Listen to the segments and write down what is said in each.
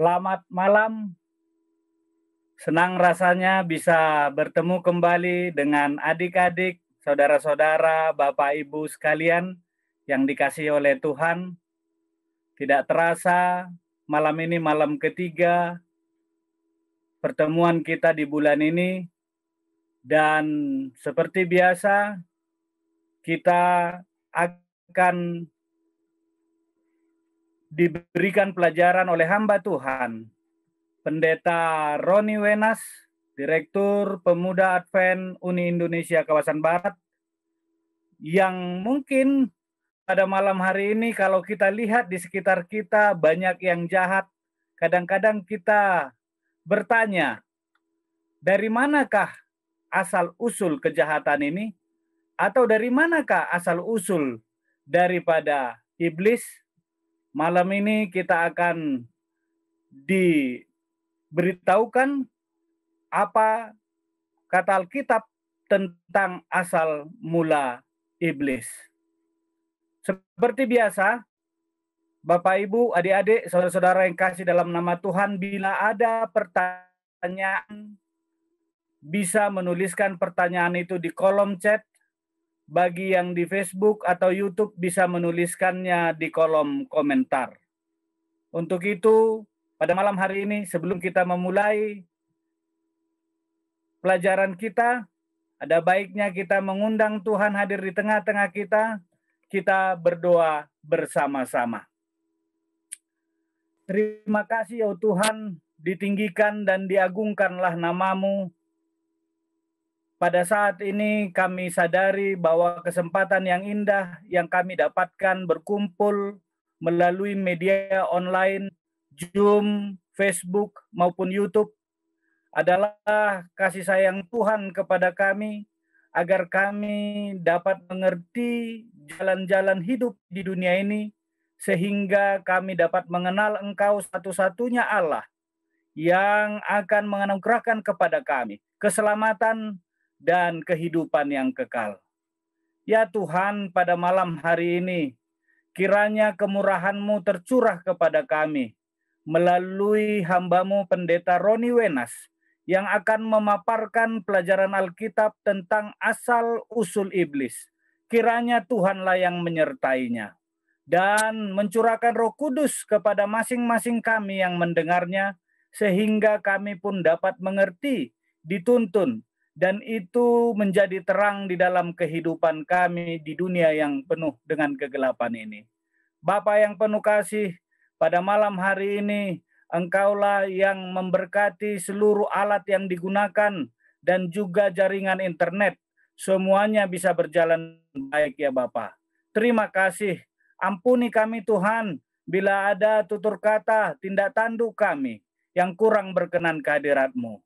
Selamat malam. Senang rasanya bisa bertemu kembali dengan adik-adik, saudara-saudara, bapak ibu sekalian yang dikasih oleh Tuhan. Tidak terasa malam ini malam ketiga pertemuan kita di bulan ini dan seperti biasa kita akan diberikan pelajaran oleh hamba Tuhan, Pendeta Roni Wenas, Direktur Pemuda Advent Uni Indonesia Kawasan Barat, yang mungkin pada malam hari ini kalau kita lihat di sekitar kita banyak yang jahat, kadang-kadang kita bertanya, dari manakah asal-usul kejahatan ini? Atau dari manakah asal-usul daripada iblis? Malam ini kita akan diberitahukan apa kata Alkitab tentang asal mula iblis. Seperti biasa, Bapak Ibu, adik-adik, saudara-saudara yang kasih dalam nama Tuhan, bila ada pertanyaan, bisa menuliskan pertanyaan itu di kolom chat bagi yang di Facebook atau YouTube bisa menuliskannya di kolom komentar. Untuk itu, pada malam hari ini sebelum kita memulai pelajaran kita, ada baiknya kita mengundang Tuhan hadir di tengah-tengah kita, kita berdoa bersama-sama. Terima kasih ya Tuhan, ditinggikan dan diagungkanlah namamu pada saat ini kami sadari bahwa kesempatan yang indah yang kami dapatkan berkumpul melalui media online, Zoom, Facebook, maupun YouTube adalah kasih sayang Tuhan kepada kami agar kami dapat mengerti jalan-jalan hidup di dunia ini sehingga kami dapat mengenal Engkau satu-satunya Allah yang akan menganugerahkan kepada kami keselamatan dan kehidupan yang kekal. Ya Tuhan, pada malam hari ini, kiranya kemurahan-Mu tercurah kepada kami melalui hambamu Pendeta Roni Wenas yang akan memaparkan pelajaran Alkitab tentang asal-usul iblis. Kiranya Tuhanlah yang menyertainya dan mencurahkan roh kudus kepada masing-masing kami yang mendengarnya sehingga kami pun dapat mengerti, dituntun, dan itu menjadi terang di dalam kehidupan kami di dunia yang penuh dengan kegelapan ini. Bapa yang penuh kasih, pada malam hari ini Engkaulah yang memberkati seluruh alat yang digunakan dan juga jaringan internet. Semuanya bisa berjalan baik ya Bapak. Terima kasih. Ampuni kami Tuhan bila ada tutur kata, tindak tanduk kami yang kurang berkenan kehadiratmu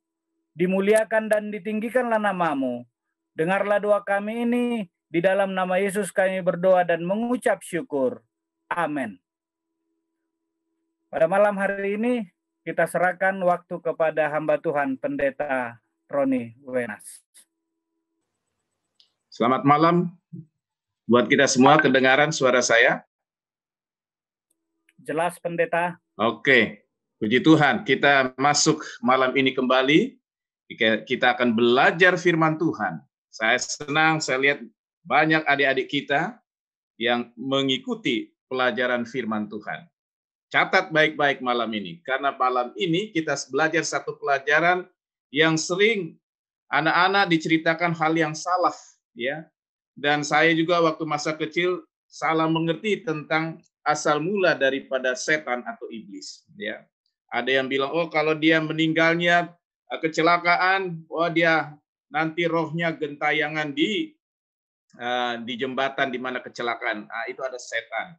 dimuliakan dan ditinggikanlah namamu. Dengarlah doa kami ini, di dalam nama Yesus kami berdoa dan mengucap syukur. Amin. Pada malam hari ini, kita serahkan waktu kepada hamba Tuhan Pendeta Roni Wenas. Selamat malam buat kita semua. Kedengaran suara saya? Jelas, Pendeta. Oke, puji Tuhan. Kita masuk malam ini kembali kita akan belajar firman Tuhan. Saya senang saya lihat banyak adik-adik kita yang mengikuti pelajaran firman Tuhan. Catat baik-baik malam ini, karena malam ini kita belajar satu pelajaran yang sering anak-anak diceritakan hal yang salah, ya. Dan saya juga waktu masa kecil salah mengerti tentang asal mula daripada setan atau iblis, ya. Ada yang bilang, oh kalau dia meninggalnya Eh, kecelakaan, oh dia nanti rohnya gentayangan di eh, di jembatan di mana kecelakaan. Nah, itu ada setan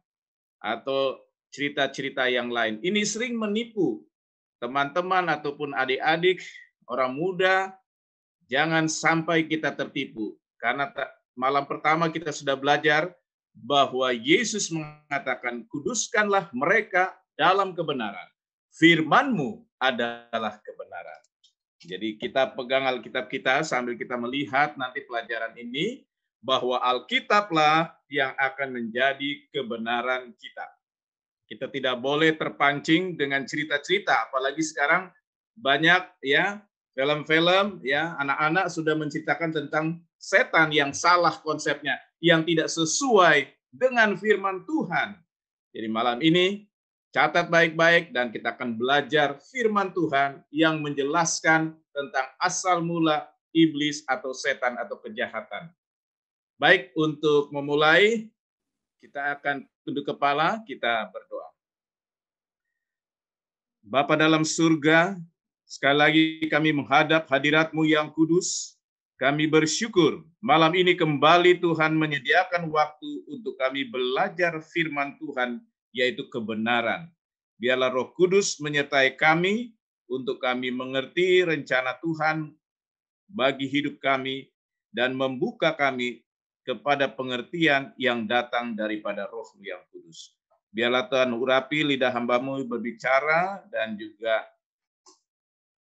atau cerita-cerita yang lain. Ini sering menipu teman-teman ataupun adik-adik, orang muda. Jangan sampai kita tertipu karena malam pertama kita sudah belajar bahwa Yesus mengatakan, "Kuduskanlah mereka dalam kebenaran. FirmanMu adalah kebenaran." Jadi kita pegang Alkitab kita sambil kita melihat nanti pelajaran ini bahwa Alkitablah yang akan menjadi kebenaran kita. Kita tidak boleh terpancing dengan cerita-cerita, apalagi sekarang banyak ya film-film ya anak-anak sudah menceritakan tentang setan yang salah konsepnya, yang tidak sesuai dengan firman Tuhan. Jadi malam ini Catat baik-baik dan kita akan belajar firman Tuhan yang menjelaskan tentang asal mula iblis atau setan atau kejahatan. Baik, untuk memulai kita akan tunduk kepala, kita berdoa. Bapa dalam surga, sekali lagi kami menghadap hadiratmu yang kudus. Kami bersyukur malam ini kembali Tuhan menyediakan waktu untuk kami belajar firman Tuhan yaitu kebenaran. Biarlah Roh Kudus menyertai kami untuk kami mengerti rencana Tuhan bagi hidup kami dan membuka kami kepada pengertian yang datang daripada roh yang kudus. Biarlah Tuhan urapi lidah hambamu berbicara dan juga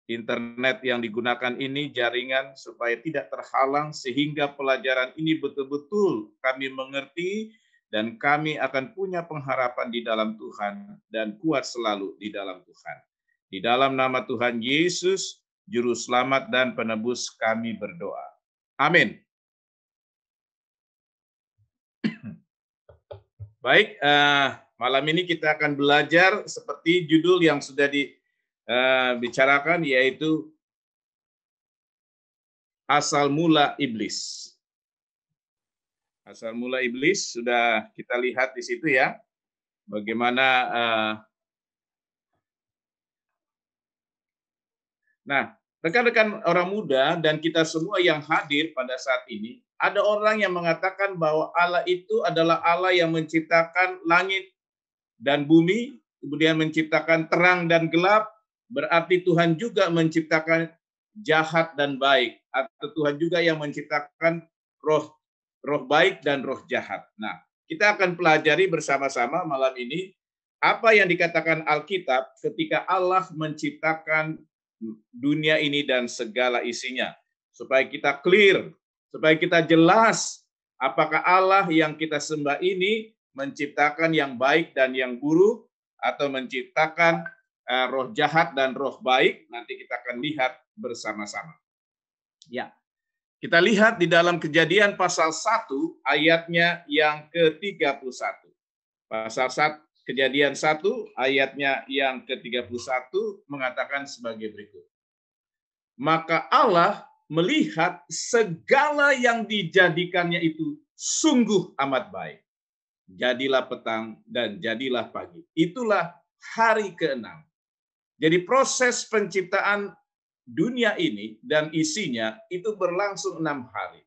internet yang digunakan ini, jaringan, supaya tidak terhalang sehingga pelajaran ini betul-betul kami mengerti dan kami akan punya pengharapan di dalam Tuhan dan kuat selalu di dalam Tuhan. Di dalam nama Tuhan Yesus, Juru Selamat dan Penebus kami berdoa. Amin. Baik, uh, malam ini kita akan belajar seperti judul yang sudah dibicarakan, eh, yaitu Asal Mula Iblis. Asal mula iblis sudah kita lihat di situ ya. Bagaimana uh, Nah, rekan-rekan orang muda dan kita semua yang hadir pada saat ini, ada orang yang mengatakan bahwa Allah itu adalah Allah yang menciptakan langit dan bumi, kemudian menciptakan terang dan gelap, berarti Tuhan juga menciptakan jahat dan baik, atau Tuhan juga yang menciptakan roh roh baik dan roh jahat. Nah, kita akan pelajari bersama-sama malam ini apa yang dikatakan Alkitab ketika Allah menciptakan dunia ini dan segala isinya. Supaya kita clear, supaya kita jelas apakah Allah yang kita sembah ini menciptakan yang baik dan yang buruk atau menciptakan eh, roh jahat dan roh baik. Nanti kita akan lihat bersama-sama. Ya. Kita lihat di dalam kejadian pasal 1 ayatnya yang ke-31. Pasal 1, kejadian 1 ayatnya yang ke-31 mengatakan sebagai berikut. Maka Allah melihat segala yang dijadikannya itu sungguh amat baik. Jadilah petang dan jadilah pagi. Itulah hari keenam. Jadi proses penciptaan dunia ini dan isinya itu berlangsung enam hari.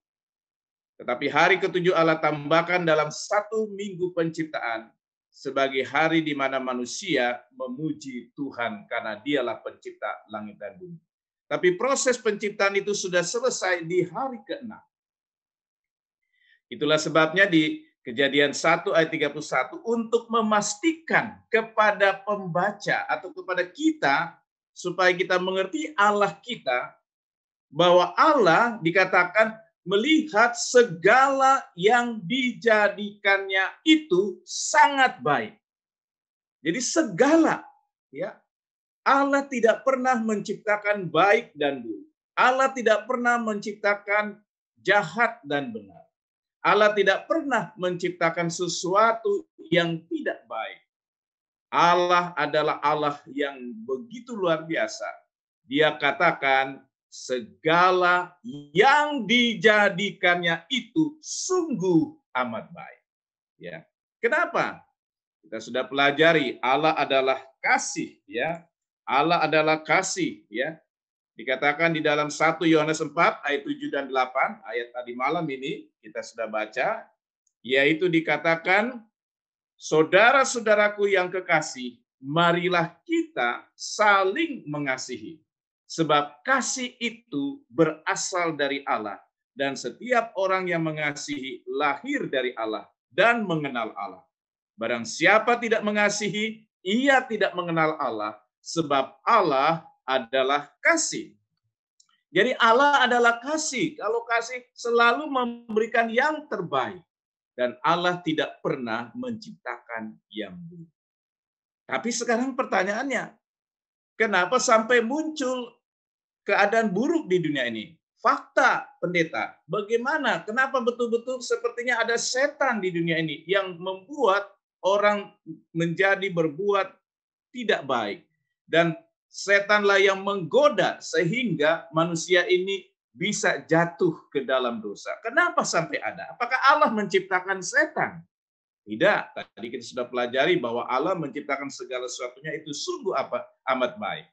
Tetapi hari ketujuh Allah tambahkan dalam satu minggu penciptaan sebagai hari di mana manusia memuji Tuhan karena dialah pencipta langit dan bumi. Tapi proses penciptaan itu sudah selesai di hari ke-6. Itulah sebabnya di Kejadian 1 ayat 31 untuk memastikan kepada pembaca atau kepada kita supaya kita mengerti Allah kita bahwa Allah dikatakan melihat segala yang dijadikannya itu sangat baik. Jadi segala ya Allah tidak pernah menciptakan baik dan buruk. Allah tidak pernah menciptakan jahat dan benar. Allah tidak pernah menciptakan sesuatu yang tidak baik. Allah adalah Allah yang begitu luar biasa. Dia katakan segala yang dijadikannya itu sungguh amat baik. Ya. Kenapa? Kita sudah pelajari Allah adalah kasih ya. Allah adalah kasih ya. Dikatakan di dalam 1 Yohanes 4 ayat 7 dan 8, ayat tadi malam ini kita sudah baca, yaitu dikatakan Saudara-saudaraku yang kekasih, marilah kita saling mengasihi. Sebab kasih itu berasal dari Allah. Dan setiap orang yang mengasihi lahir dari Allah dan mengenal Allah. Barang siapa tidak mengasihi, ia tidak mengenal Allah. Sebab Allah adalah kasih. Jadi Allah adalah kasih. Kalau kasih selalu memberikan yang terbaik. Dan Allah tidak pernah menciptakan yang buruk. Tapi sekarang pertanyaannya, kenapa sampai muncul keadaan buruk di dunia ini? Fakta pendeta, bagaimana? Kenapa betul-betul sepertinya ada setan di dunia ini yang membuat orang menjadi berbuat tidak baik dan setanlah yang menggoda sehingga manusia ini bisa jatuh ke dalam dosa. Kenapa sampai ada? Apakah Allah menciptakan setan? Tidak. Tadi kita sudah pelajari bahwa Allah menciptakan segala sesuatunya itu sungguh apa amat baik.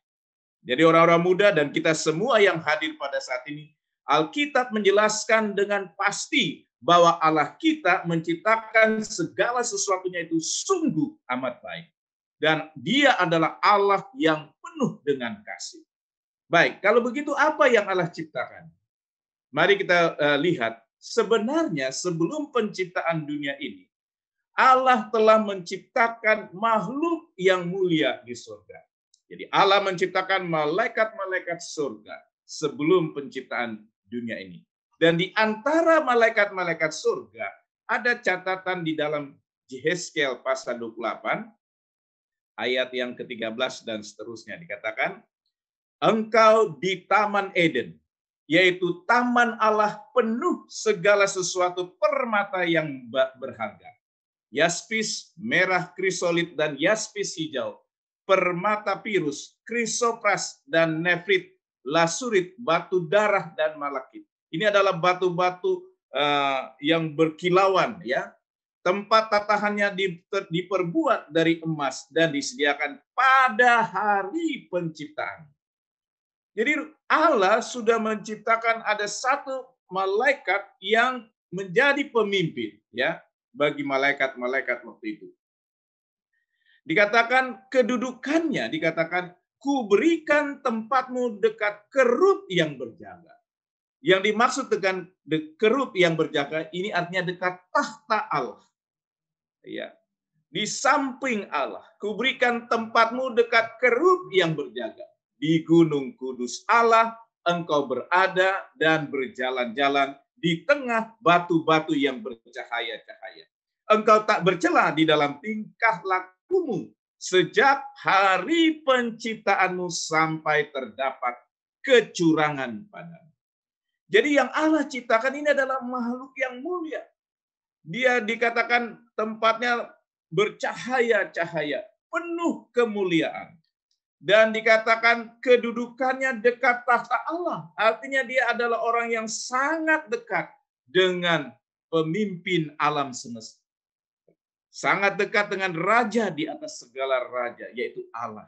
Jadi orang-orang muda dan kita semua yang hadir pada saat ini, Alkitab menjelaskan dengan pasti bahwa Allah kita menciptakan segala sesuatunya itu sungguh amat baik. Dan dia adalah Allah yang penuh dengan kasih. Baik, kalau begitu apa yang Allah ciptakan? Mari kita uh, lihat sebenarnya sebelum penciptaan dunia ini Allah telah menciptakan makhluk yang mulia di surga. Jadi Allah menciptakan malaikat-malaikat surga sebelum penciptaan dunia ini. Dan di antara malaikat-malaikat surga ada catatan di dalam Yehezkel pasal 28 ayat yang ke-13 dan seterusnya dikatakan engkau di Taman Eden, yaitu Taman Allah penuh segala sesuatu permata yang berharga. Yaspis merah krisolit dan yaspis hijau, permata pirus, krisopras dan nefrit, lasurit, batu darah dan malakit. Ini adalah batu-batu uh, yang berkilauan ya. Tempat tatahannya diperbuat dari emas dan disediakan pada hari penciptaan jadi Allah sudah menciptakan ada satu malaikat yang menjadi pemimpin ya bagi malaikat-malaikat waktu itu. Dikatakan kedudukannya, dikatakan kuberikan tempatmu dekat kerub yang berjaga. Yang dimaksud dengan kerub yang berjaga ini artinya dekat tahta Allah. Ya. Di samping Allah, kuberikan tempatmu dekat kerub yang berjaga di Gunung Kudus Allah, engkau berada dan berjalan-jalan di tengah batu-batu yang bercahaya-cahaya. Engkau tak bercela di dalam tingkah lakumu sejak hari penciptaanmu sampai terdapat kecurangan padamu. Jadi yang Allah ciptakan ini adalah makhluk yang mulia. Dia dikatakan tempatnya bercahaya-cahaya, penuh kemuliaan dan dikatakan kedudukannya dekat tahta Allah. Artinya dia adalah orang yang sangat dekat dengan pemimpin alam semesta. Sangat dekat dengan raja di atas segala raja, yaitu Allah.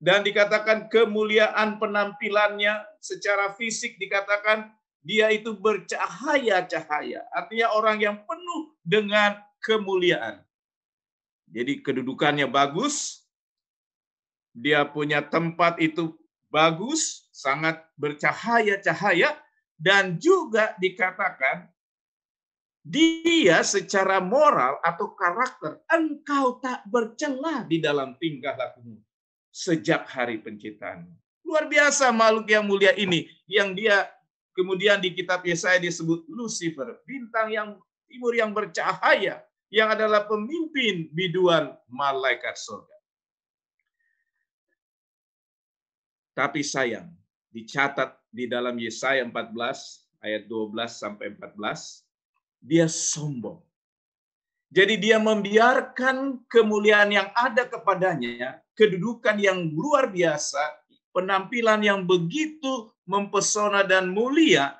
Dan dikatakan kemuliaan penampilannya secara fisik dikatakan dia itu bercahaya-cahaya. Artinya orang yang penuh dengan kemuliaan. Jadi kedudukannya bagus, dia punya tempat itu bagus, sangat bercahaya-cahaya, dan juga dikatakan dia secara moral atau karakter engkau tak bercelah di dalam tingkah lakumu sejak hari penciptaan. Luar biasa makhluk yang mulia ini yang dia kemudian di kitab Yesaya disebut Lucifer, bintang yang timur yang bercahaya yang adalah pemimpin biduan malaikat surga. Tapi sayang, dicatat di dalam Yesaya 14 ayat 12 sampai 14, dia sombong. Jadi dia membiarkan kemuliaan yang ada kepadanya, kedudukan yang luar biasa, penampilan yang begitu mempesona dan mulia,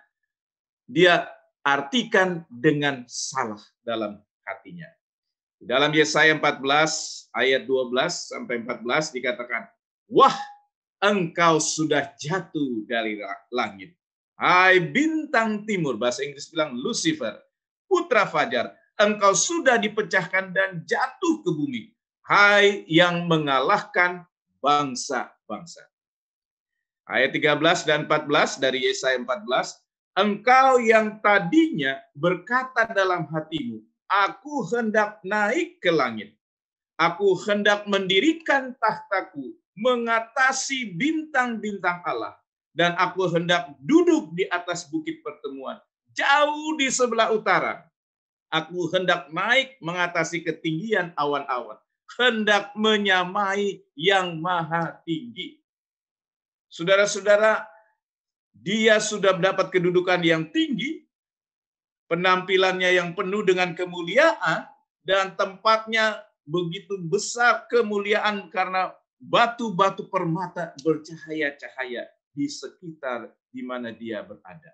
dia artikan dengan salah dalam hatinya. Di Dalam Yesaya 14 ayat 12 sampai 14 dikatakan, "Wah, engkau sudah jatuh dari langit. Hai bintang timur, bahasa Inggris bilang Lucifer, putra fajar, engkau sudah dipecahkan dan jatuh ke bumi. Hai yang mengalahkan bangsa-bangsa. Ayat 13 dan 14 dari Yesaya 14, engkau yang tadinya berkata dalam hatimu, aku hendak naik ke langit. Aku hendak mendirikan tahtaku mengatasi bintang-bintang Allah. Dan aku hendak duduk di atas bukit pertemuan, jauh di sebelah utara. Aku hendak naik mengatasi ketinggian awan-awan. Hendak menyamai yang maha tinggi. Saudara-saudara, dia sudah mendapat kedudukan yang tinggi, penampilannya yang penuh dengan kemuliaan, dan tempatnya begitu besar kemuliaan karena batu-batu permata bercahaya-cahaya di sekitar di mana dia berada.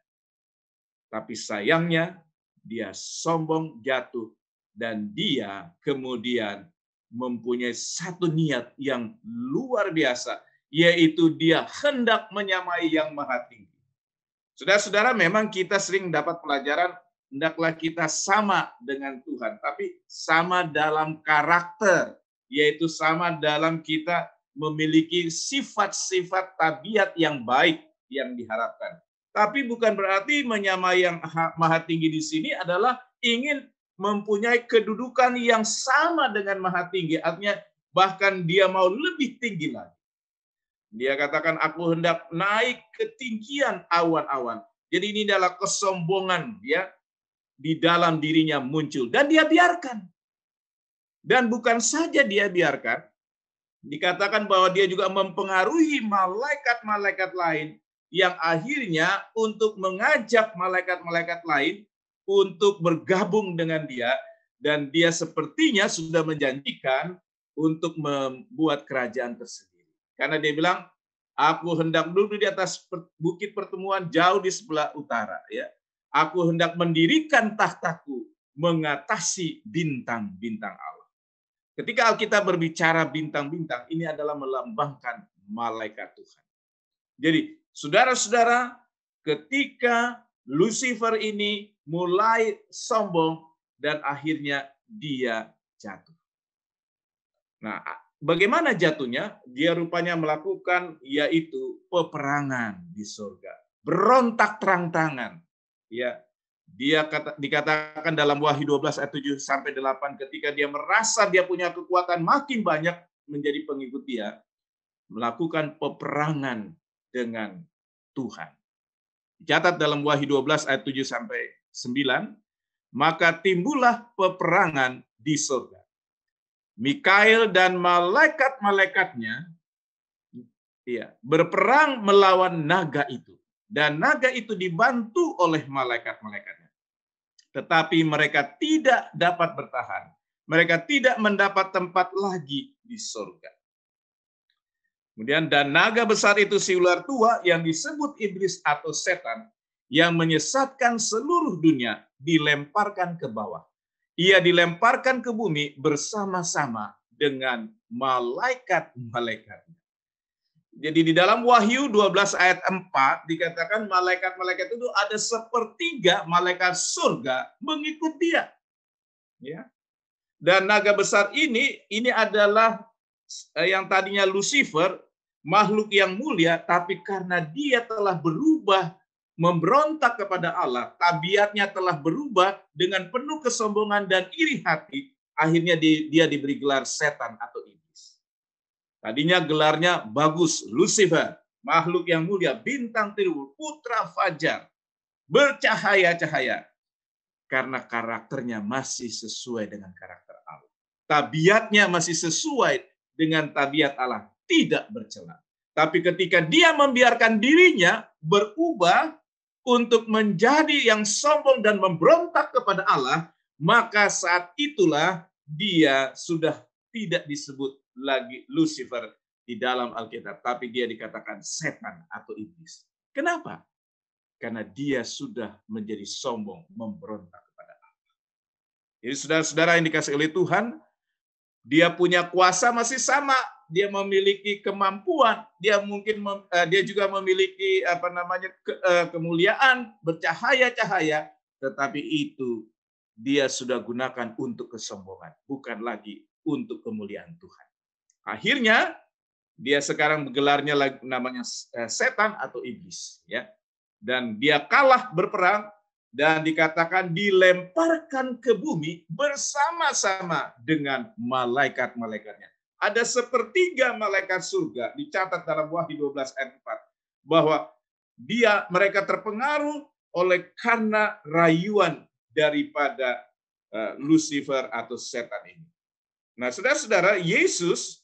Tapi sayangnya dia sombong jatuh dan dia kemudian mempunyai satu niat yang luar biasa yaitu dia hendak menyamai yang maha tinggi. Saudara-saudara, memang kita sering dapat pelajaran hendaklah kita sama dengan Tuhan, tapi sama dalam karakter, yaitu sama dalam kita memiliki sifat-sifat tabiat yang baik yang diharapkan. Tapi bukan berarti menyamai yang maha tinggi di sini adalah ingin mempunyai kedudukan yang sama dengan maha tinggi. Artinya bahkan dia mau lebih tinggi lagi. Dia katakan aku hendak naik ketinggian awan-awan. Jadi ini adalah kesombongan ya di dalam dirinya muncul dan dia biarkan. Dan bukan saja dia biarkan, dikatakan bahwa dia juga mempengaruhi malaikat-malaikat lain yang akhirnya untuk mengajak malaikat-malaikat lain untuk bergabung dengan dia dan dia sepertinya sudah menjanjikan untuk membuat kerajaan tersendiri. Karena dia bilang, aku hendak duduk di atas bukit pertemuan jauh di sebelah utara. Ya, Aku hendak mendirikan tahtaku mengatasi bintang-bintang Allah. Ketika Alkitab berbicara bintang-bintang, ini adalah melambangkan malaikat Tuhan. Jadi, saudara-saudara, ketika Lucifer ini mulai sombong dan akhirnya dia jatuh. Nah, bagaimana jatuhnya? Dia rupanya melakukan yaitu peperangan di surga. Berontak terang terangan ya dia kata, dikatakan dalam Wahyu 12 ayat 7 sampai 8 ketika dia merasa dia punya kekuatan makin banyak menjadi pengikut dia melakukan peperangan dengan Tuhan. Catat dalam Wahyu 12 ayat 7 sampai 9, maka timbullah peperangan di surga. Mikail dan malaikat-malaikatnya ya, berperang melawan naga itu dan naga itu dibantu oleh malaikat-malaikatnya. Tetapi mereka tidak dapat bertahan. Mereka tidak mendapat tempat lagi di surga. Kemudian dan naga besar itu si ular tua yang disebut iblis atau setan yang menyesatkan seluruh dunia dilemparkan ke bawah. Ia dilemparkan ke bumi bersama-sama dengan malaikat-malaikatnya. Jadi di dalam Wahyu 12 ayat 4 dikatakan malaikat-malaikat itu ada sepertiga malaikat surga mengikut dia. Ya. Dan naga besar ini ini adalah eh, yang tadinya Lucifer, makhluk yang mulia, tapi karena dia telah berubah memberontak kepada Allah, tabiatnya telah berubah dengan penuh kesombongan dan iri hati, akhirnya dia diberi gelar setan atau Tadinya gelarnya bagus, Lucifer, makhluk yang mulia, bintang tidur, putra fajar, bercahaya-cahaya. Karena karakternya masih sesuai dengan karakter Allah. Tabiatnya masih sesuai dengan tabiat Allah, tidak bercela. Tapi ketika dia membiarkan dirinya berubah untuk menjadi yang sombong dan memberontak kepada Allah, maka saat itulah dia sudah tidak disebut lagi Lucifer di dalam Alkitab, tapi dia dikatakan setan atau iblis. Kenapa? Karena dia sudah menjadi sombong, memberontak kepada Allah. Jadi saudara-saudara yang dikasih oleh Tuhan, dia punya kuasa masih sama, dia memiliki kemampuan, dia mungkin mem, eh, dia juga memiliki apa namanya ke, eh, kemuliaan, bercahaya-cahaya, tetapi itu dia sudah gunakan untuk kesombongan, bukan lagi untuk kemuliaan Tuhan. Akhirnya dia sekarang gelarnya namanya eh, setan atau iblis ya. Dan dia kalah berperang dan dikatakan dilemparkan ke bumi bersama-sama dengan malaikat-malaikatnya. Ada sepertiga malaikat surga dicatat dalam Wahyu 12 ayat 4 bahwa dia mereka terpengaruh oleh karena rayuan daripada eh, Lucifer atau setan ini. Nah, saudara-saudara, Yesus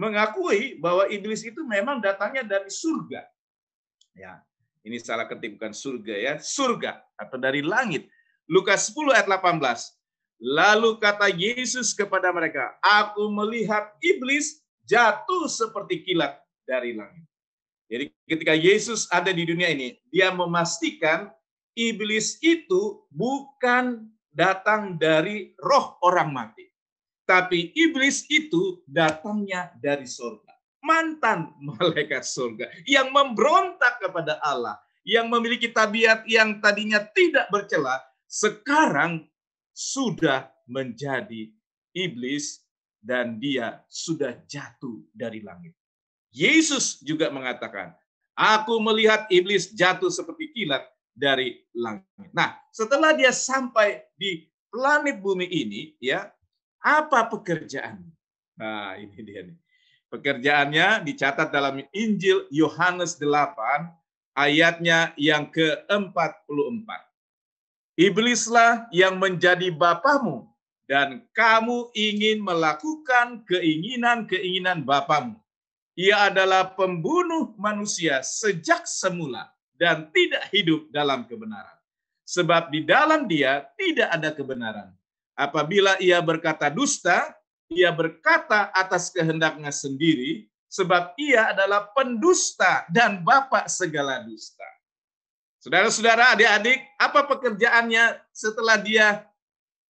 mengakui bahwa iblis itu memang datangnya dari surga. Ya, ini salah ketik bukan surga ya, surga atau dari langit. Lukas 10 ayat 18. Lalu kata Yesus kepada mereka, "Aku melihat iblis jatuh seperti kilat dari langit." Jadi ketika Yesus ada di dunia ini, dia memastikan iblis itu bukan datang dari roh orang mati. Tapi iblis itu datangnya dari surga. Mantan malaikat surga yang memberontak kepada Allah, yang memiliki tabiat yang tadinya tidak bercela, sekarang sudah menjadi iblis dan dia sudah jatuh dari langit. Yesus juga mengatakan, Aku melihat iblis jatuh seperti kilat dari langit. Nah, setelah dia sampai di planet bumi ini, ya, apa pekerjaan? Nah, ini dia nih. Pekerjaannya dicatat dalam Injil Yohanes 8 ayatnya yang ke-44. Iblislah yang menjadi bapamu dan kamu ingin melakukan keinginan-keinginan bapamu. Ia adalah pembunuh manusia sejak semula dan tidak hidup dalam kebenaran. Sebab di dalam dia tidak ada kebenaran. Apabila ia berkata dusta, ia berkata atas kehendaknya sendiri, sebab ia adalah pendusta dan bapak segala dusta. Saudara-saudara, adik-adik, apa pekerjaannya setelah dia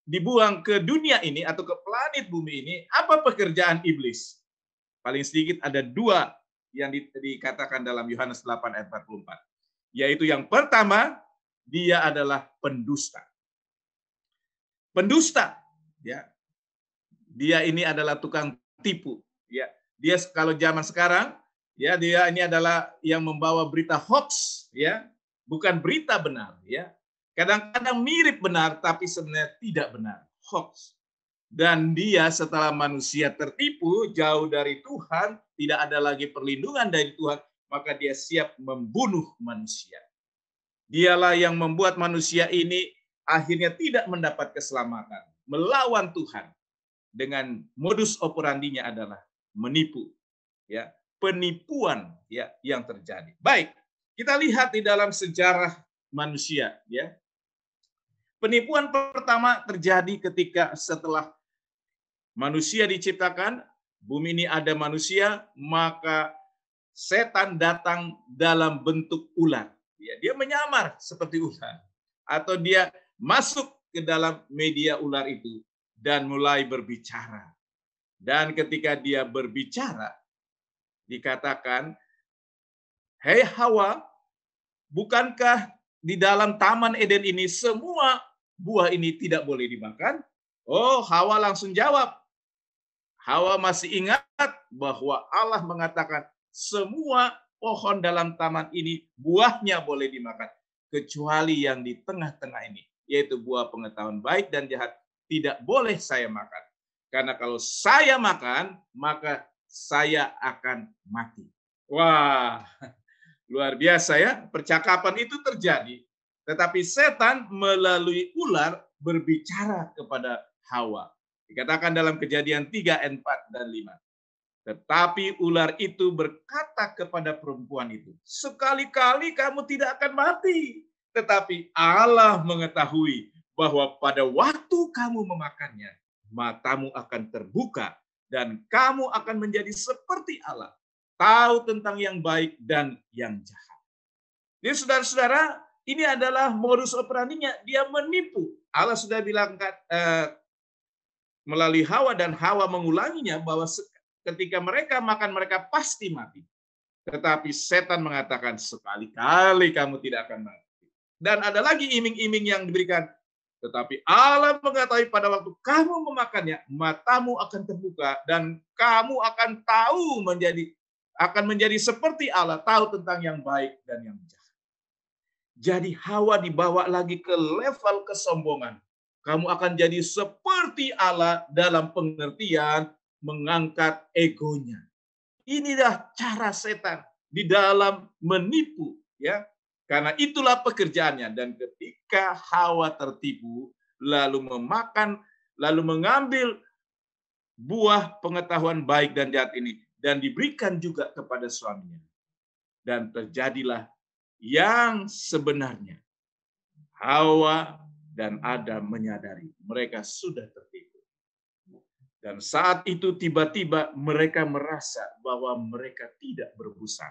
dibuang ke dunia ini atau ke planet bumi ini? Apa pekerjaan iblis? Paling sedikit ada dua yang dikatakan dalam Yohanes 8 ayat 44. Yaitu yang pertama, dia adalah pendusta pendusta ya dia ini adalah tukang tipu ya dia kalau zaman sekarang ya dia ini adalah yang membawa berita hoax ya bukan berita benar ya kadang-kadang mirip benar tapi sebenarnya tidak benar hoax dan dia setelah manusia tertipu jauh dari Tuhan tidak ada lagi perlindungan dari Tuhan maka dia siap membunuh manusia dialah yang membuat manusia ini akhirnya tidak mendapat keselamatan, melawan Tuhan dengan modus operandinya adalah menipu, ya penipuan ya yang terjadi. Baik, kita lihat di dalam sejarah manusia, ya penipuan pertama terjadi ketika setelah manusia diciptakan, bumi ini ada manusia, maka setan datang dalam bentuk ular. Ya, dia menyamar seperti ular atau dia masuk ke dalam media ular itu dan mulai berbicara. Dan ketika dia berbicara, dikatakan, "Hei Hawa, bukankah di dalam taman Eden ini semua buah ini tidak boleh dimakan?" Oh, Hawa langsung jawab. Hawa masih ingat bahwa Allah mengatakan, "Semua pohon dalam taman ini buahnya boleh dimakan, kecuali yang di tengah-tengah ini." yaitu buah pengetahuan baik dan jahat tidak boleh saya makan. Karena kalau saya makan, maka saya akan mati. Wah, luar biasa ya. Percakapan itu terjadi. Tetapi setan melalui ular berbicara kepada Hawa. Dikatakan dalam kejadian 3, 4, dan 5. Tetapi ular itu berkata kepada perempuan itu, sekali-kali kamu tidak akan mati. Tetapi Allah mengetahui bahwa pada waktu kamu memakannya, matamu akan terbuka dan kamu akan menjadi seperti Allah, tahu tentang yang baik dan yang jahat. Jadi saudara-saudara, ini adalah modus operandinya, dia menipu. Allah sudah bilang kan, eh, melalui Hawa dan Hawa mengulanginya bahwa ketika mereka makan mereka pasti mati. Tetapi setan mengatakan sekali-kali kamu tidak akan mati dan ada lagi iming-iming yang diberikan. Tetapi Allah mengetahui pada waktu kamu memakannya, matamu akan terbuka dan kamu akan tahu menjadi akan menjadi seperti Allah, tahu tentang yang baik dan yang jahat. Jadi Hawa dibawa lagi ke level kesombongan. Kamu akan jadi seperti Allah dalam pengertian mengangkat egonya. Inilah cara setan di dalam menipu ya karena itulah pekerjaannya. Dan ketika Hawa tertipu, lalu memakan, lalu mengambil buah pengetahuan baik dan jahat ini, dan diberikan juga kepada suaminya. Dan terjadilah yang sebenarnya. Hawa dan Adam menyadari mereka sudah tertipu. Dan saat itu tiba-tiba mereka merasa bahwa mereka tidak berbusa.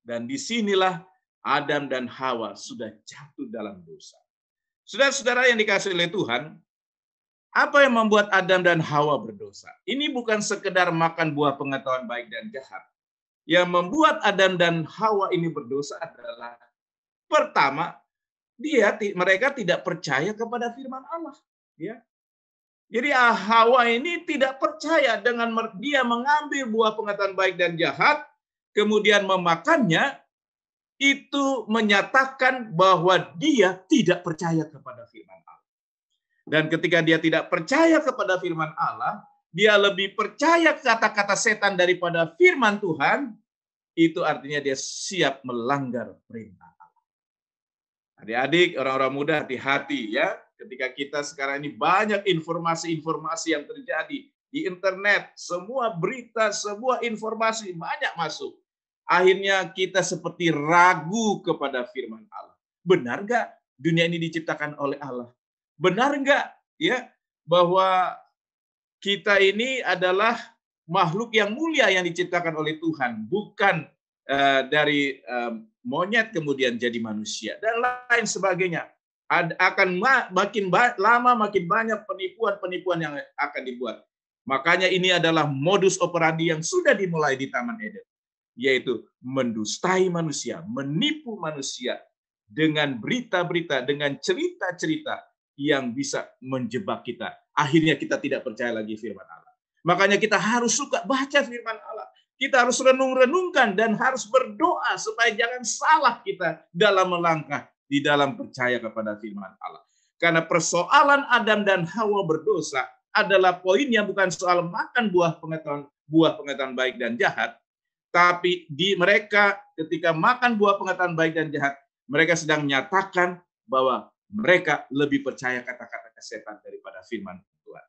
Dan disinilah Adam dan Hawa sudah jatuh dalam dosa. Saudara-saudara yang dikasih oleh Tuhan, apa yang membuat Adam dan Hawa berdosa? Ini bukan sekedar makan buah pengetahuan baik dan jahat. Yang membuat Adam dan Hawa ini berdosa adalah pertama, dia mereka tidak percaya kepada firman Allah, ya. Jadi ah, Hawa ini tidak percaya dengan dia mengambil buah pengetahuan baik dan jahat, kemudian memakannya, itu menyatakan bahwa dia tidak percaya kepada firman Allah. Dan ketika dia tidak percaya kepada firman Allah, dia lebih percaya kata-kata setan daripada firman Tuhan, itu artinya dia siap melanggar perintah Allah. Adik-adik, orang-orang muda hati-hati ya. Ketika kita sekarang ini banyak informasi-informasi yang terjadi di internet, semua berita, semua informasi banyak masuk Akhirnya kita seperti ragu kepada firman Allah. Benar nggak dunia ini diciptakan oleh Allah? Benar nggak ya bahwa kita ini adalah makhluk yang mulia yang diciptakan oleh Tuhan, bukan uh, dari uh, monyet kemudian jadi manusia dan lain sebagainya. Ad, akan ma, makin ba, lama makin banyak penipuan-penipuan yang akan dibuat. Makanya ini adalah modus operandi yang sudah dimulai di Taman Eden yaitu mendustai manusia, menipu manusia dengan berita-berita, dengan cerita-cerita yang bisa menjebak kita. Akhirnya kita tidak percaya lagi firman Allah. Makanya kita harus suka baca firman Allah. Kita harus renung-renungkan dan harus berdoa supaya jangan salah kita dalam melangkah di dalam percaya kepada firman Allah. Karena persoalan Adam dan Hawa berdosa adalah poin yang bukan soal makan buah pengetahuan buah pengetahuan baik dan jahat, tapi di mereka ketika makan buah pengetahuan baik dan jahat, mereka sedang menyatakan bahwa mereka lebih percaya kata-kata setan daripada firman Tuhan.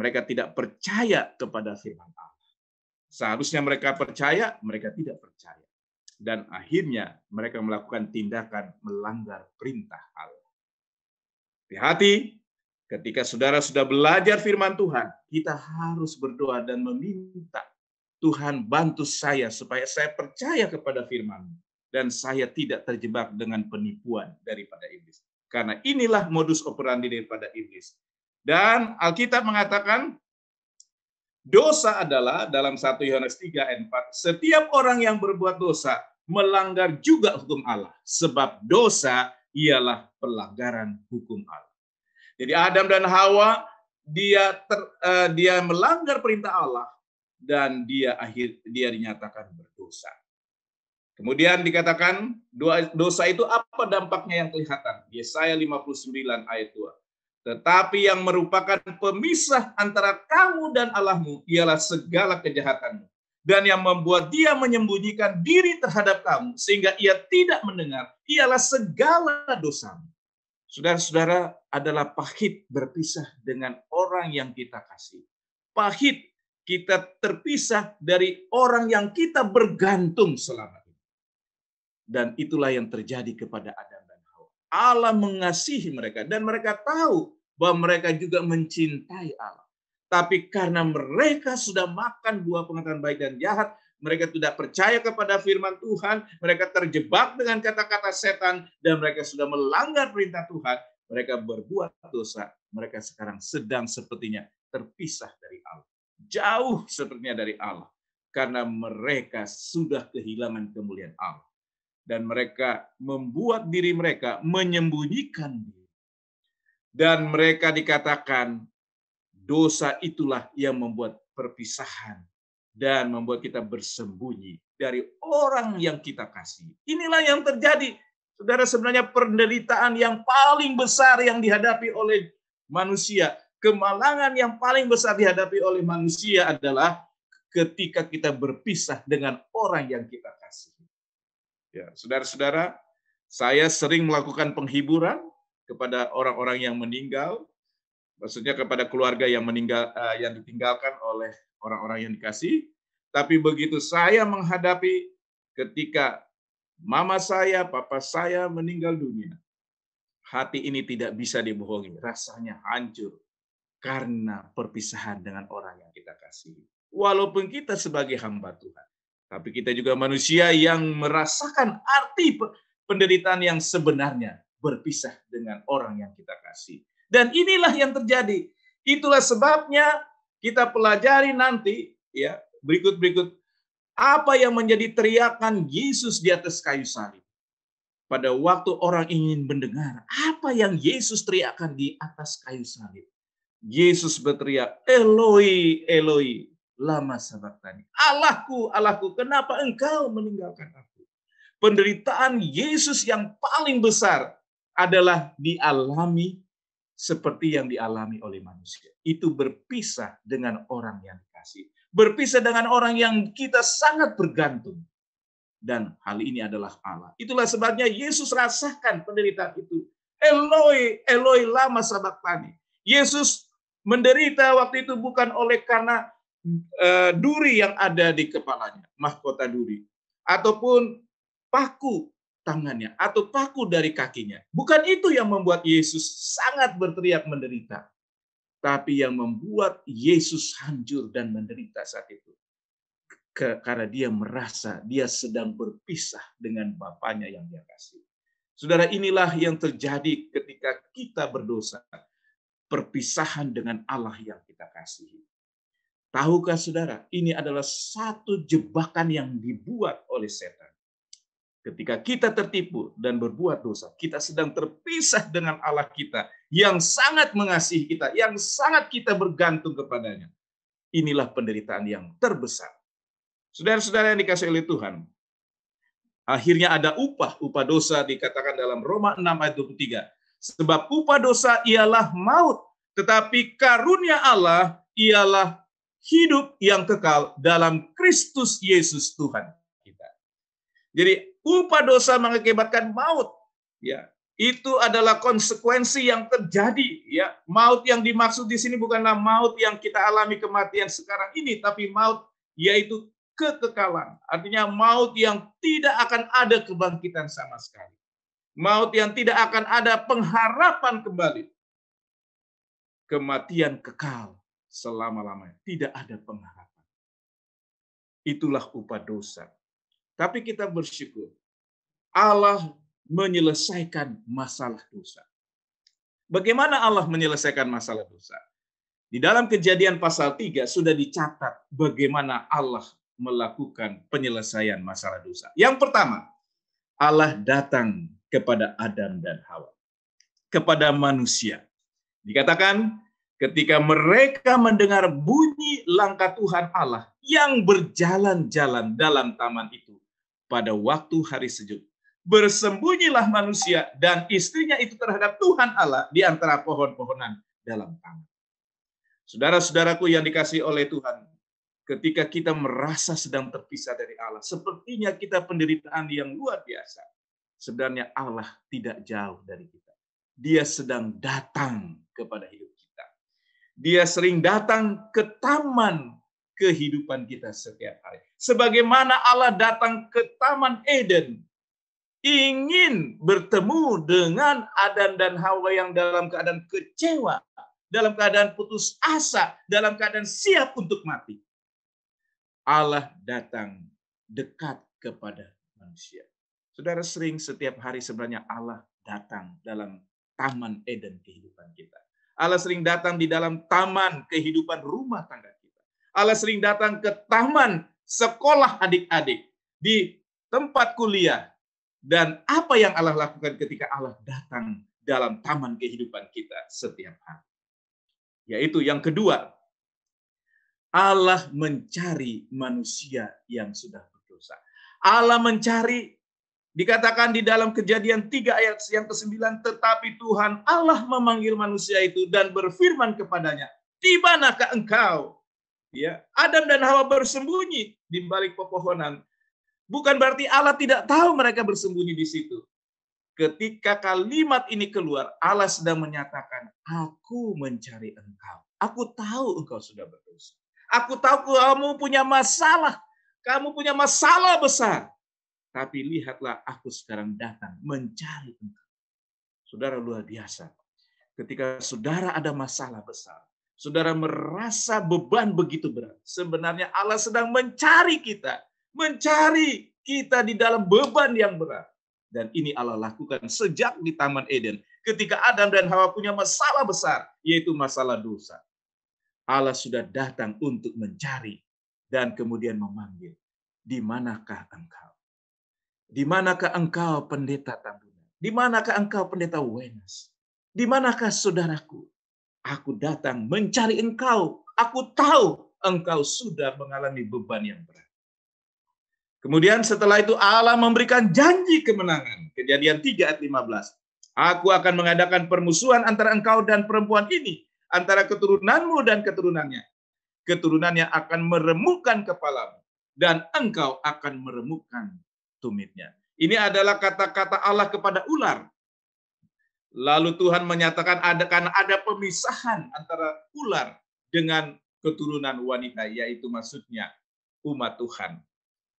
Mereka tidak percaya kepada firman Allah. Seharusnya mereka percaya, mereka tidak percaya. Dan akhirnya mereka melakukan tindakan melanggar perintah Allah. Hati-hati ketika saudara sudah belajar firman Tuhan, kita harus berdoa dan meminta Tuhan bantu saya supaya saya percaya kepada firman dan saya tidak terjebak dengan penipuan daripada iblis. Karena inilah modus operandi daripada iblis. Dan Alkitab mengatakan dosa adalah dalam 1 Yohanes 3 ayat 4, setiap orang yang berbuat dosa melanggar juga hukum Allah sebab dosa ialah pelanggaran hukum Allah. Jadi Adam dan Hawa dia ter, uh, dia melanggar perintah Allah dan dia akhir dia dinyatakan berdosa. Kemudian dikatakan dosa itu apa dampaknya yang kelihatan? Yesaya 59 ayat 2. Tetapi yang merupakan pemisah antara kamu dan Allahmu ialah segala kejahatanmu dan yang membuat dia menyembunyikan diri terhadap kamu sehingga ia tidak mendengar ialah segala dosamu. Saudara-saudara adalah pahit berpisah dengan orang yang kita kasih. Pahit kita terpisah dari orang yang kita bergantung selama ini. Dan itulah yang terjadi kepada Adam dan Hawa. Allah mengasihi mereka dan mereka tahu bahwa mereka juga mencintai Allah. Tapi karena mereka sudah makan buah pengetahuan baik dan jahat, mereka tidak percaya kepada firman Tuhan, mereka terjebak dengan kata-kata setan, dan mereka sudah melanggar perintah Tuhan, mereka berbuat dosa, mereka sekarang sedang sepertinya terpisah dari Allah jauh sepertinya dari Allah karena mereka sudah kehilangan kemuliaan Allah dan mereka membuat diri mereka menyembunyikan diri dan mereka dikatakan dosa itulah yang membuat perpisahan dan membuat kita bersembunyi dari orang yang kita kasih. Inilah yang terjadi. Saudara, sebenarnya penderitaan yang paling besar yang dihadapi oleh manusia kemalangan yang paling besar dihadapi oleh manusia adalah ketika kita berpisah dengan orang yang kita kasih. Ya, saudara-saudara, saya sering melakukan penghiburan kepada orang-orang yang meninggal, maksudnya kepada keluarga yang meninggal uh, yang ditinggalkan oleh orang-orang yang dikasih. Tapi begitu saya menghadapi ketika mama saya, papa saya meninggal dunia, hati ini tidak bisa dibohongi, rasanya hancur, karena perpisahan dengan orang yang kita kasih, Walaupun kita sebagai hamba Tuhan, tapi kita juga manusia yang merasakan arti penderitaan yang sebenarnya berpisah dengan orang yang kita kasih. Dan inilah yang terjadi. Itulah sebabnya kita pelajari nanti ya berikut-berikut apa yang menjadi teriakan Yesus di atas kayu salib. Pada waktu orang ingin mendengar apa yang Yesus teriakan di atas kayu salib. Yesus berteriak, Eloi, Eloi, lama sabaktani. Allahku, Allahku, kenapa engkau meninggalkan aku? Penderitaan Yesus yang paling besar adalah dialami seperti yang dialami oleh manusia. Itu berpisah dengan orang yang dikasih. Berpisah dengan orang yang kita sangat bergantung. Dan hal ini adalah Allah. Itulah sebabnya Yesus rasakan penderitaan itu. Eloi, Eloi lama sabaktani. Yesus Menderita waktu itu bukan oleh karena uh, duri yang ada di kepalanya, mahkota duri, ataupun paku tangannya, atau paku dari kakinya. Bukan itu yang membuat Yesus sangat berteriak menderita, tapi yang membuat Yesus hancur dan menderita saat itu. Ke, karena dia merasa dia sedang berpisah dengan Bapaknya yang dia kasih. Saudara, inilah yang terjadi ketika kita berdosa perpisahan dengan Allah yang kita kasihi. Tahukah saudara, ini adalah satu jebakan yang dibuat oleh setan. Ketika kita tertipu dan berbuat dosa, kita sedang terpisah dengan Allah kita yang sangat mengasihi kita, yang sangat kita bergantung kepadanya. Inilah penderitaan yang terbesar. Saudara-saudara yang dikasih oleh Tuhan, akhirnya ada upah, upah dosa dikatakan dalam Roma 6 ayat 23. Sebab upah dosa ialah maut, tetapi karunia Allah ialah hidup yang kekal dalam Kristus Yesus Tuhan kita. Jadi upah dosa mengakibatkan maut, ya. Itu adalah konsekuensi yang terjadi, ya. Maut yang dimaksud di sini bukanlah maut yang kita alami kematian sekarang ini, tapi maut yaitu kekekalan. Artinya maut yang tidak akan ada kebangkitan sama sekali. Maut yang tidak akan ada pengharapan kembali. Kematian kekal selama-lamanya. Tidak ada pengharapan. Itulah upah dosa. Tapi kita bersyukur. Allah menyelesaikan masalah dosa. Bagaimana Allah menyelesaikan masalah dosa? Di dalam kejadian pasal 3 sudah dicatat bagaimana Allah melakukan penyelesaian masalah dosa. Yang pertama, Allah datang kepada Adam dan Hawa, kepada manusia. Dikatakan ketika mereka mendengar bunyi langkah Tuhan Allah yang berjalan-jalan dalam taman itu pada waktu hari sejuk. Bersembunyilah manusia dan istrinya itu terhadap Tuhan Allah di antara pohon-pohonan dalam taman. Saudara-saudaraku yang dikasih oleh Tuhan, ketika kita merasa sedang terpisah dari Allah, sepertinya kita penderitaan yang luar biasa sebenarnya Allah tidak jauh dari kita. Dia sedang datang kepada hidup kita. Dia sering datang ke taman kehidupan kita setiap hari. Sebagaimana Allah datang ke taman Eden, ingin bertemu dengan Adam dan Hawa yang dalam keadaan kecewa, dalam keadaan putus asa, dalam keadaan siap untuk mati. Allah datang dekat kepada manusia. Saudara sering setiap hari sebenarnya Allah datang dalam taman Eden kehidupan kita. Allah sering datang di dalam taman kehidupan rumah tangga kita. Allah sering datang ke taman sekolah adik-adik, di tempat kuliah. Dan apa yang Allah lakukan ketika Allah datang dalam taman kehidupan kita setiap hari. Yaitu yang kedua, Allah mencari manusia yang sudah berdosa. Allah mencari Dikatakan di dalam kejadian 3 ayat yang ke-9, tetapi Tuhan Allah memanggil manusia itu dan berfirman kepadanya, di manakah engkau? Ya, Adam dan Hawa bersembunyi di balik pepohonan. Bukan berarti Allah tidak tahu mereka bersembunyi di situ. Ketika kalimat ini keluar, Allah sedang menyatakan, aku mencari engkau. Aku tahu engkau sudah berdosa. Aku tahu kamu punya masalah. Kamu punya masalah besar tapi lihatlah aku sekarang datang mencari engkau. Saudara luar biasa. Ketika saudara ada masalah besar, saudara merasa beban begitu berat. Sebenarnya Allah sedang mencari kita. Mencari kita di dalam beban yang berat. Dan ini Allah lakukan sejak di Taman Eden. Ketika Adam dan Hawa punya masalah besar, yaitu masalah dosa. Allah sudah datang untuk mencari dan kemudian memanggil, di manakah engkau? Di manakah engkau pendeta Tambunan? Di manakah engkau pendeta Wenas? Di manakah saudaraku? Aku datang mencari engkau. Aku tahu engkau sudah mengalami beban yang berat. Kemudian setelah itu Allah memberikan janji kemenangan. Kejadian 3 ayat 15. Aku akan mengadakan permusuhan antara engkau dan perempuan ini. Antara keturunanmu dan keturunannya. Keturunannya akan meremukkan kepalamu. Dan engkau akan meremukkan tumitnya. Ini adalah kata-kata Allah kepada ular. Lalu Tuhan menyatakan ada karena ada pemisahan antara ular dengan keturunan wanita, yaitu maksudnya umat Tuhan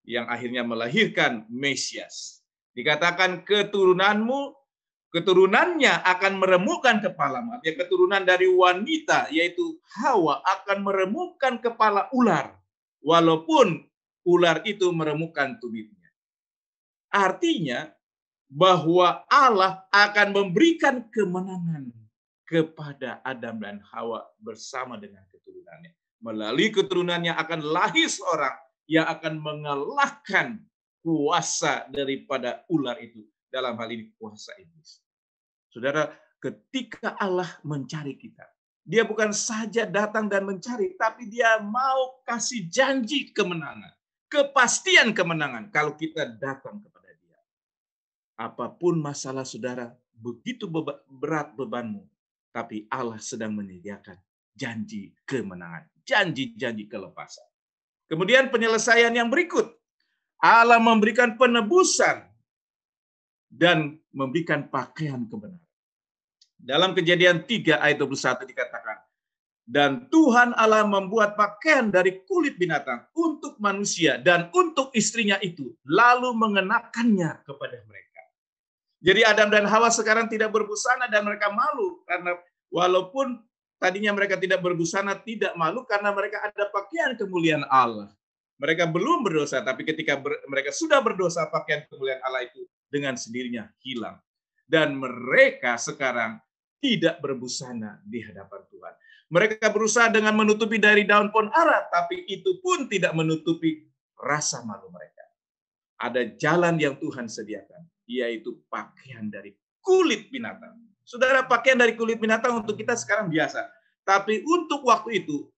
yang akhirnya melahirkan Mesias. Dikatakan keturunanmu, keturunannya akan meremukkan kepala. Ya, keturunan dari wanita, yaitu Hawa, akan meremukkan kepala ular. Walaupun ular itu meremukkan tubuhnya. Artinya bahwa Allah akan memberikan kemenangan kepada Adam dan Hawa bersama dengan keturunannya. Melalui keturunannya akan lahir seorang yang akan mengalahkan kuasa daripada ular itu. Dalam hal ini kuasa iblis. Saudara, ketika Allah mencari kita, dia bukan saja datang dan mencari, tapi dia mau kasih janji kemenangan, kepastian kemenangan kalau kita datang kepada apapun masalah saudara, begitu beba, berat bebanmu, tapi Allah sedang menyediakan janji kemenangan, janji-janji kelepasan. Kemudian penyelesaian yang berikut, Allah memberikan penebusan dan memberikan pakaian kebenaran. Dalam kejadian 3 ayat 21 dikatakan, dan Tuhan Allah membuat pakaian dari kulit binatang untuk manusia dan untuk istrinya itu, lalu mengenakannya kepada mereka. Jadi Adam dan Hawa sekarang tidak berbusana dan mereka malu karena walaupun tadinya mereka tidak berbusana tidak malu karena mereka ada pakaian kemuliaan Allah. Mereka belum berdosa tapi ketika ber, mereka sudah berdosa pakaian kemuliaan Allah itu dengan sendirinya hilang. Dan mereka sekarang tidak berbusana di hadapan Tuhan. Mereka berusaha dengan menutupi dari daun pohon ara tapi itu pun tidak menutupi rasa malu mereka. Ada jalan yang Tuhan sediakan yaitu pakaian dari kulit binatang. Saudara, pakaian dari kulit binatang untuk kita sekarang biasa. Tapi untuk waktu itu,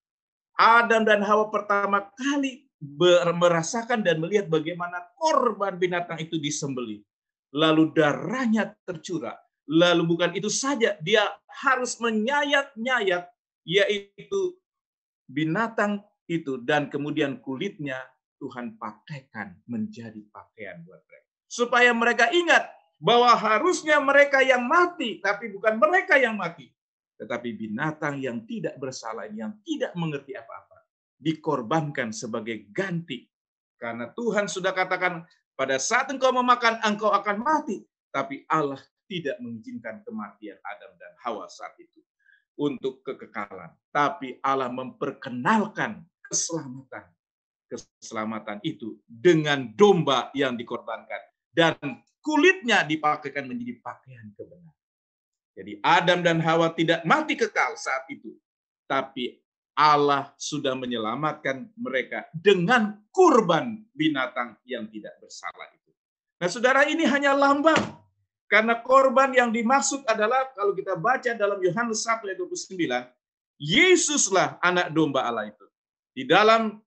Adam dan Hawa pertama kali merasakan dan melihat bagaimana korban binatang itu disembelih. Lalu darahnya tercurah. Lalu bukan itu saja, dia harus menyayat-nyayat, yaitu binatang itu, dan kemudian kulitnya Tuhan pakaikan menjadi pakaian buat mereka supaya mereka ingat bahwa harusnya mereka yang mati, tapi bukan mereka yang mati, tetapi binatang yang tidak bersalah, yang tidak mengerti apa-apa, dikorbankan sebagai ganti. Karena Tuhan sudah katakan, pada saat engkau memakan, engkau akan mati. Tapi Allah tidak mengizinkan kematian Adam dan Hawa saat itu untuk kekekalan. Tapi Allah memperkenalkan keselamatan. Keselamatan itu dengan domba yang dikorbankan dan kulitnya dipakaikan menjadi pakaian kebenaran. Jadi Adam dan Hawa tidak mati kekal saat itu, tapi Allah sudah menyelamatkan mereka dengan kurban binatang yang tidak bersalah itu. Nah, saudara ini hanya lambang karena korban yang dimaksud adalah kalau kita baca dalam Yohanes 1 ayat 29, Yesuslah anak domba Allah itu. Di dalam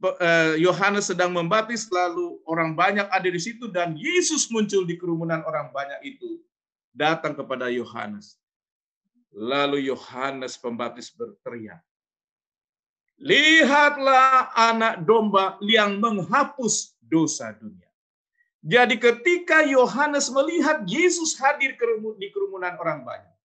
Eh, Yohanes sedang membaptis, lalu orang banyak ada di situ dan Yesus muncul di kerumunan orang banyak itu, datang kepada Yohanes. Lalu Yohanes Pembaptis berteriak, "Lihatlah anak domba yang menghapus dosa dunia." Jadi ketika Yohanes melihat Yesus hadir di kerumunan orang banyak,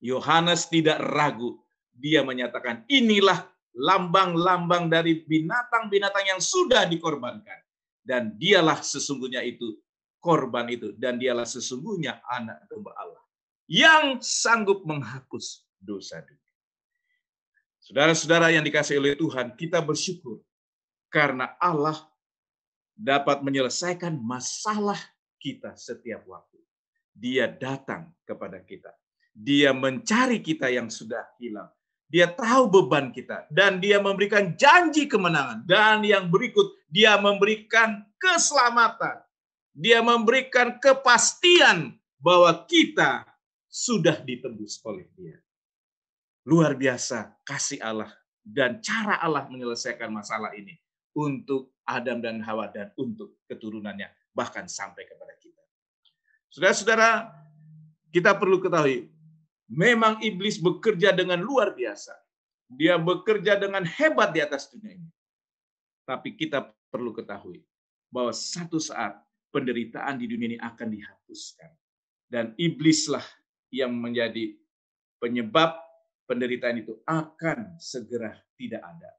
Yohanes tidak ragu. Dia menyatakan, "Inilah lambang-lambang dari binatang-binatang yang sudah dikorbankan. Dan dialah sesungguhnya itu korban itu. Dan dialah sesungguhnya anak domba Allah yang sanggup menghapus dosa dunia. Saudara-saudara yang dikasih oleh Tuhan, kita bersyukur karena Allah dapat menyelesaikan masalah kita setiap waktu. Dia datang kepada kita. Dia mencari kita yang sudah hilang dia tahu beban kita dan dia memberikan janji kemenangan. Dan yang berikut, dia memberikan keselamatan. Dia memberikan kepastian bahwa kita sudah ditebus oleh dia. Luar biasa kasih Allah dan cara Allah menyelesaikan masalah ini untuk Adam dan Hawa dan untuk keturunannya bahkan sampai kepada kita. Saudara-saudara, kita perlu ketahui Memang iblis bekerja dengan luar biasa. Dia bekerja dengan hebat di atas dunia ini. Tapi kita perlu ketahui bahwa satu saat penderitaan di dunia ini akan dihapuskan. Dan iblislah yang menjadi penyebab penderitaan itu akan segera tidak ada.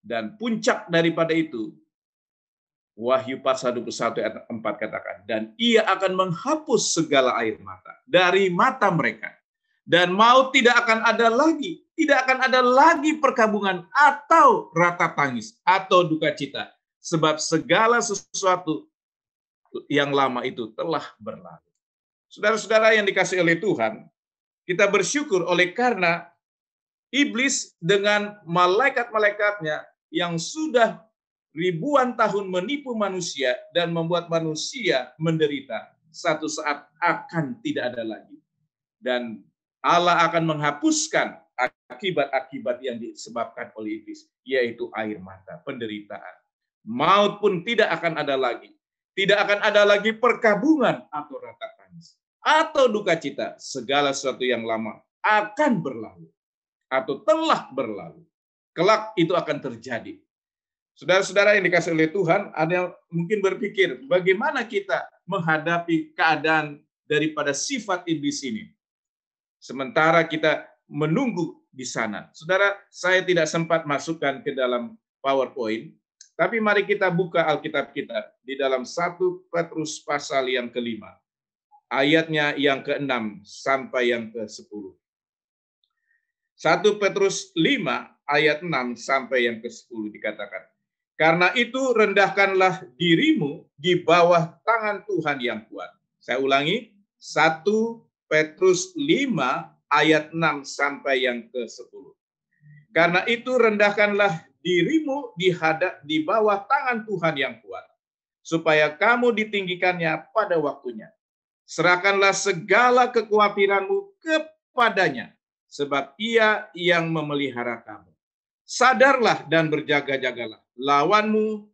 Dan puncak daripada itu, Wahyu pasal 21 ayat 4 katakan, dan ia akan menghapus segala air mata dari mata mereka dan mau tidak akan ada lagi, tidak akan ada lagi perkabungan atau rata tangis atau duka cita, sebab segala sesuatu yang lama itu telah berlalu. Saudara-saudara yang dikasih oleh Tuhan, kita bersyukur oleh karena iblis dengan malaikat-malaikatnya yang sudah ribuan tahun menipu manusia dan membuat manusia menderita, satu saat akan tidak ada lagi. Dan Allah akan menghapuskan akibat-akibat yang disebabkan oleh iblis, yaitu air mata, penderitaan. Maut pun tidak akan ada lagi. Tidak akan ada lagi perkabungan atau rata tangis. Atau duka cita, segala sesuatu yang lama akan berlalu. Atau telah berlalu. Kelak itu akan terjadi. Saudara-saudara yang dikasih oleh Tuhan, ada yang mungkin berpikir, bagaimana kita menghadapi keadaan daripada sifat iblis ini? Sementara kita menunggu di sana. Saudara, saya tidak sempat masukkan ke dalam PowerPoint, tapi mari kita buka Alkitab kita di dalam 1 Petrus pasal yang kelima. Ayatnya yang ke-6 sampai yang ke-10. 1 Petrus 5 ayat 6 sampai yang ke-10 dikatakan. Karena itu rendahkanlah dirimu di bawah tangan Tuhan yang kuat. Saya ulangi, 1 Petrus 5 ayat 6 sampai yang ke-10. Karena itu rendahkanlah dirimu di hadap di bawah tangan Tuhan yang kuat, supaya kamu ditinggikannya pada waktunya. Serahkanlah segala kekhawatiranmu kepadanya, sebab ia yang memelihara kamu. Sadarlah dan berjaga-jagalah. Lawanmu,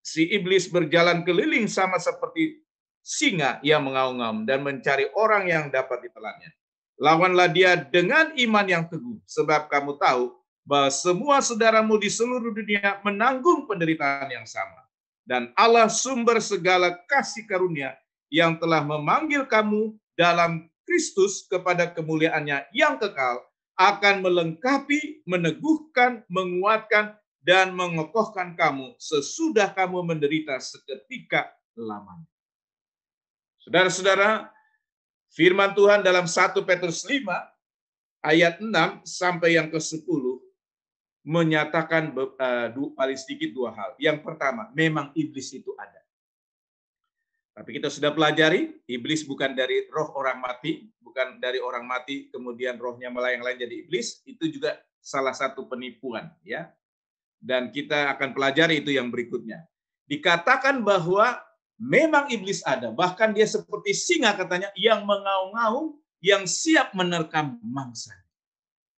si iblis berjalan keliling sama seperti singa yang mengaum-ngaum dan mencari orang yang dapat ditelannya. Lawanlah dia dengan iman yang teguh, sebab kamu tahu bahwa semua saudaramu di seluruh dunia menanggung penderitaan yang sama. Dan Allah sumber segala kasih karunia yang telah memanggil kamu dalam Kristus kepada kemuliaannya yang kekal akan melengkapi, meneguhkan, menguatkan, dan mengokohkan kamu sesudah kamu menderita seketika lamanya. Saudara-saudara, firman Tuhan dalam 1 Petrus 5 ayat 6 sampai yang ke-10 menyatakan uh, paling sedikit dua hal. Yang pertama, memang iblis itu ada. Tapi kita sudah pelajari, iblis bukan dari roh orang mati, bukan dari orang mati kemudian rohnya melayang-layang jadi iblis, itu juga salah satu penipuan, ya. Dan kita akan pelajari itu yang berikutnya. Dikatakan bahwa Memang iblis ada, bahkan dia seperti singa katanya yang mengaung-ngaung, yang siap menerkam mangsa.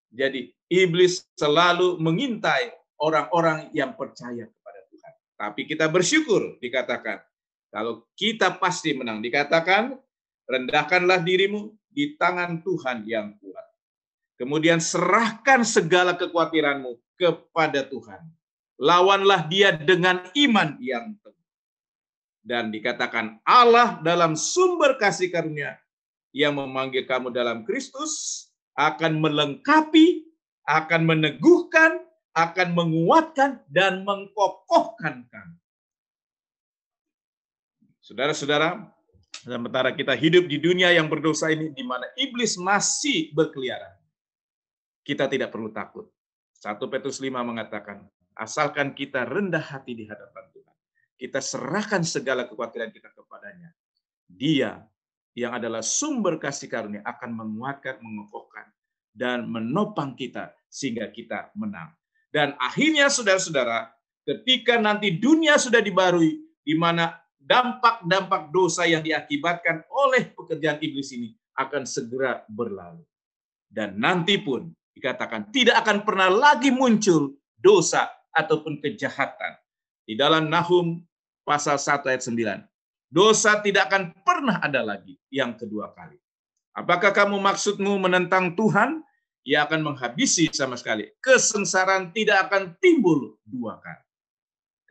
Jadi iblis selalu mengintai orang-orang yang percaya kepada Tuhan. Tapi kita bersyukur dikatakan, kalau kita pasti menang, dikatakan rendahkanlah dirimu di tangan Tuhan yang kuat. Kemudian serahkan segala kekhawatiranmu kepada Tuhan. Lawanlah dia dengan iman yang teguh dan dikatakan Allah dalam sumber kasih karunia yang memanggil kamu dalam Kristus akan melengkapi, akan meneguhkan, akan menguatkan dan mengkokohkan kamu. Saudara-saudara, sementara kita hidup di dunia yang berdosa ini di mana iblis masih berkeliaran. Kita tidak perlu takut. 1 Petrus 5 mengatakan, asalkan kita rendah hati di hadapan kita serahkan segala kekhawatiran kita kepadanya. Dia yang adalah sumber kasih karunia akan menguatkan, mengokohkan, dan menopang kita sehingga kita menang. Dan akhirnya saudara-saudara, ketika nanti dunia sudah dibarui, di mana dampak-dampak dosa yang diakibatkan oleh pekerjaan iblis ini akan segera berlalu. Dan nanti pun dikatakan tidak akan pernah lagi muncul dosa ataupun kejahatan. Di dalam Nahum pasal 1 ayat 9. Dosa tidak akan pernah ada lagi yang kedua kali. Apakah kamu maksudmu menentang Tuhan? Ia akan menghabisi sama sekali. Kesengsaraan tidak akan timbul dua kali.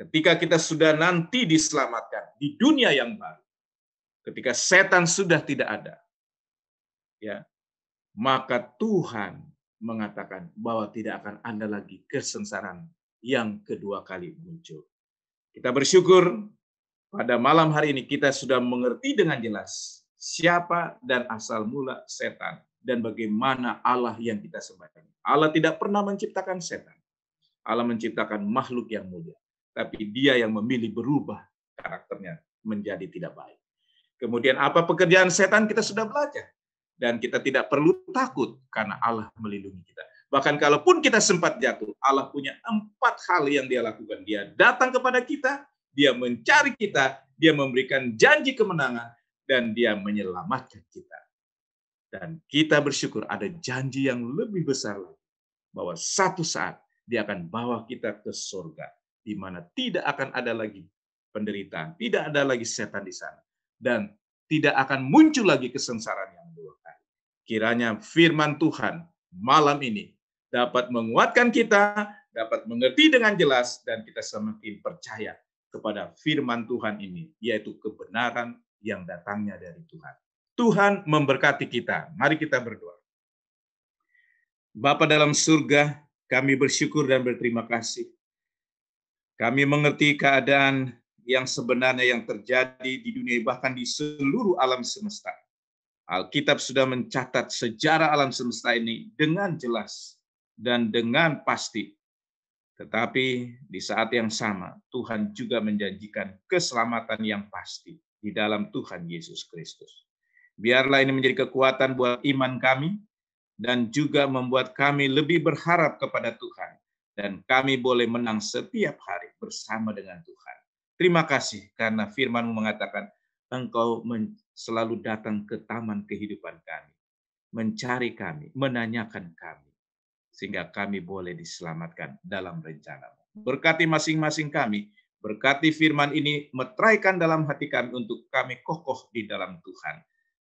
Ketika kita sudah nanti diselamatkan di dunia yang baru. Ketika setan sudah tidak ada. Ya. Maka Tuhan mengatakan bahwa tidak akan ada lagi kesengsaraan yang kedua kali muncul. Kita bersyukur pada malam hari ini kita sudah mengerti dengan jelas siapa dan asal mula setan dan bagaimana Allah yang kita sembah. Allah tidak pernah menciptakan setan. Allah menciptakan makhluk yang mulia, tapi dia yang memilih berubah karakternya menjadi tidak baik. Kemudian apa pekerjaan setan kita sudah belajar dan kita tidak perlu takut karena Allah melindungi kita. Bahkan kalaupun kita sempat jatuh, Allah punya empat hal yang dia lakukan. Dia datang kepada kita, dia mencari kita, dia memberikan janji kemenangan, dan dia menyelamatkan kita. Dan kita bersyukur ada janji yang lebih besar lagi. Bahwa satu saat dia akan bawa kita ke surga. Di mana tidak akan ada lagi penderitaan, tidak ada lagi setan di sana. Dan tidak akan muncul lagi kesengsaraan yang dua kali. Kiranya firman Tuhan malam ini dapat menguatkan kita, dapat mengerti dengan jelas, dan kita semakin percaya kepada firman Tuhan ini, yaitu kebenaran yang datangnya dari Tuhan. Tuhan memberkati kita. Mari kita berdoa. Bapa dalam surga, kami bersyukur dan berterima kasih. Kami mengerti keadaan yang sebenarnya yang terjadi di dunia, bahkan di seluruh alam semesta. Alkitab sudah mencatat sejarah alam semesta ini dengan jelas dan dengan pasti. Tetapi di saat yang sama, Tuhan juga menjanjikan keselamatan yang pasti di dalam Tuhan Yesus Kristus. Biarlah ini menjadi kekuatan buat iman kami dan juga membuat kami lebih berharap kepada Tuhan dan kami boleh menang setiap hari bersama dengan Tuhan. Terima kasih karena firman mengatakan engkau selalu datang ke taman kehidupan kami, mencari kami, menanyakan kami sehingga kami boleh diselamatkan dalam rencanamu. Berkati masing-masing kami, berkati firman ini, metraikan dalam hati kami untuk kami kokoh di dalam Tuhan.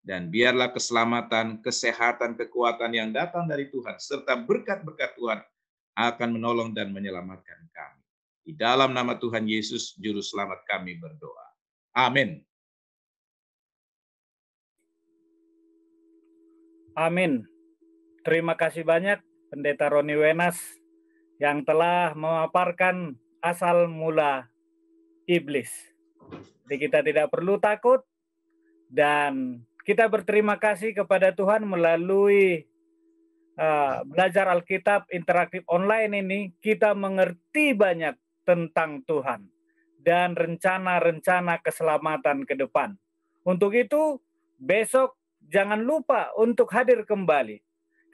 Dan biarlah keselamatan, kesehatan, kekuatan yang datang dari Tuhan, serta berkat-berkat Tuhan akan menolong dan menyelamatkan kami. Di dalam nama Tuhan Yesus, Juru Selamat kami berdoa. Amin. Amin. Terima kasih banyak Pendeta Roni Wenas yang telah memaparkan asal mula iblis. Jadi kita tidak perlu takut dan kita berterima kasih kepada Tuhan melalui uh, belajar Alkitab interaktif online ini kita mengerti banyak tentang Tuhan dan rencana-rencana keselamatan ke depan. Untuk itu besok jangan lupa untuk hadir kembali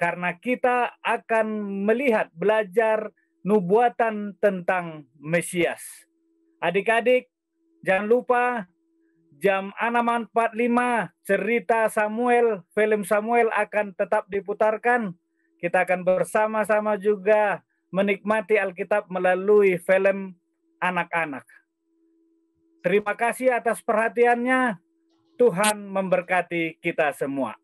karena kita akan melihat belajar nubuatan tentang Mesias. Adik-adik, jangan lupa jam 6.45 cerita Samuel, film Samuel akan tetap diputarkan. Kita akan bersama-sama juga menikmati Alkitab melalui film anak-anak. Terima kasih atas perhatiannya. Tuhan memberkati kita semua.